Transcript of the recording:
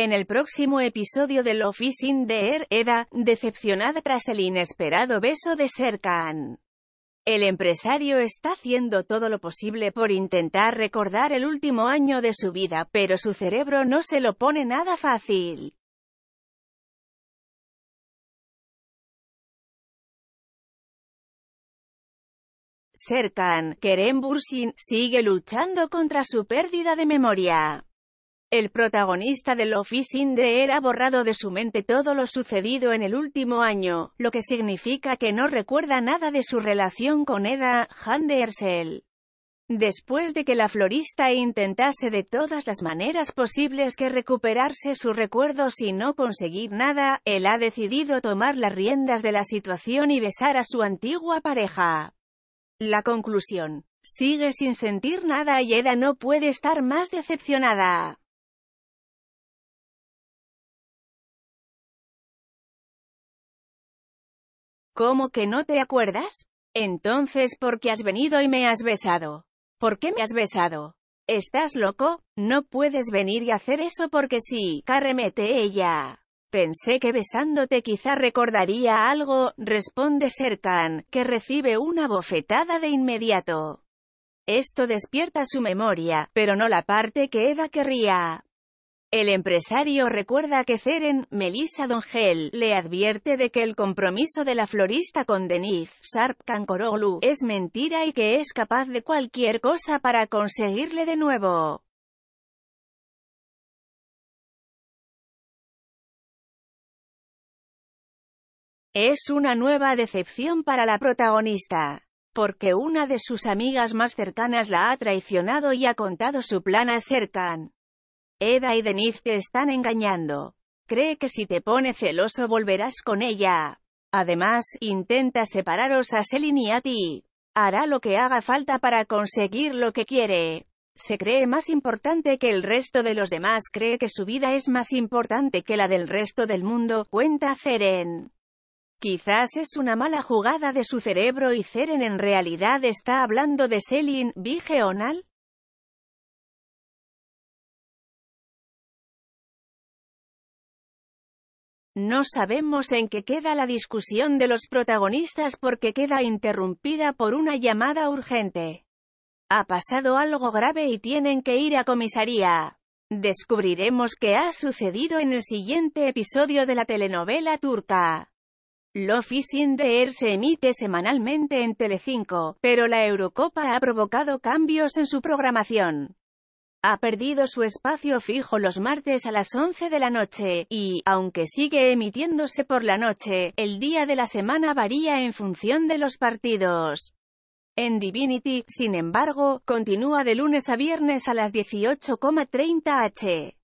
En el próximo episodio de Love is in the Air, Eda, decepcionada tras el inesperado beso de Serkan. El empresario está haciendo todo lo posible por intentar recordar el último año de su vida, pero su cerebro no se lo pone nada fácil. Serkan, Kerem Bursin, sigue luchando contra su pérdida de memoria. El protagonista de Love is in ha borrado de su mente todo lo sucedido en el último año, lo que significa que no recuerda nada de su relación con Eda Handersel. Después de que la florista intentase de todas las maneras posibles que recuperarse sus recuerdos y no conseguir nada, él ha decidido tomar las riendas de la situación y besar a su antigua pareja. La conclusión. Sigue sin sentir nada y Eda no puede estar más decepcionada. ¿Cómo que no te acuerdas? Entonces, ¿por qué has venido y me has besado? ¿Por qué me has besado? ¿Estás loco? No puedes venir y hacer eso porque sí, carremete ella. Pensé que besándote quizá recordaría algo, responde Sertan, que recibe una bofetada de inmediato. Esto despierta su memoria, pero no la parte que Eda querría. El empresario recuerda que Ceren, Melissa Dongel, le advierte de que el compromiso de la florista con Denise Sharp Kankoroglu es mentira y que es capaz de cualquier cosa para conseguirle de nuevo. Es una nueva decepción para la protagonista porque una de sus amigas más cercanas la ha traicionado y ha contado su plan a Serkan. Eda y Deniz te están engañando. Cree que si te pone celoso volverás con ella. Además, intenta separaros a Selin y a ti. Hará lo que haga falta para conseguir lo que quiere. Se cree más importante que el resto de los demás, cree que su vida es más importante que la del resto del mundo, cuenta Ceren. Quizás es una mala jugada de su cerebro y Ceren en realidad está hablando de Selin, bigeonal. No sabemos en qué queda la discusión de los protagonistas porque queda interrumpida por una llamada urgente. Ha pasado algo grave y tienen que ir a comisaría. Descubriremos qué ha sucedido en el siguiente episodio de la telenovela turca. Lo Fishing Air se emite semanalmente en Telecinco, pero la Eurocopa ha provocado cambios en su programación ha perdido su espacio fijo los martes a las 11 de la noche, y, aunque sigue emitiéndose por la noche, el día de la semana varía en función de los partidos. En Divinity, sin embargo, continúa de lunes a viernes a las 18,30 h.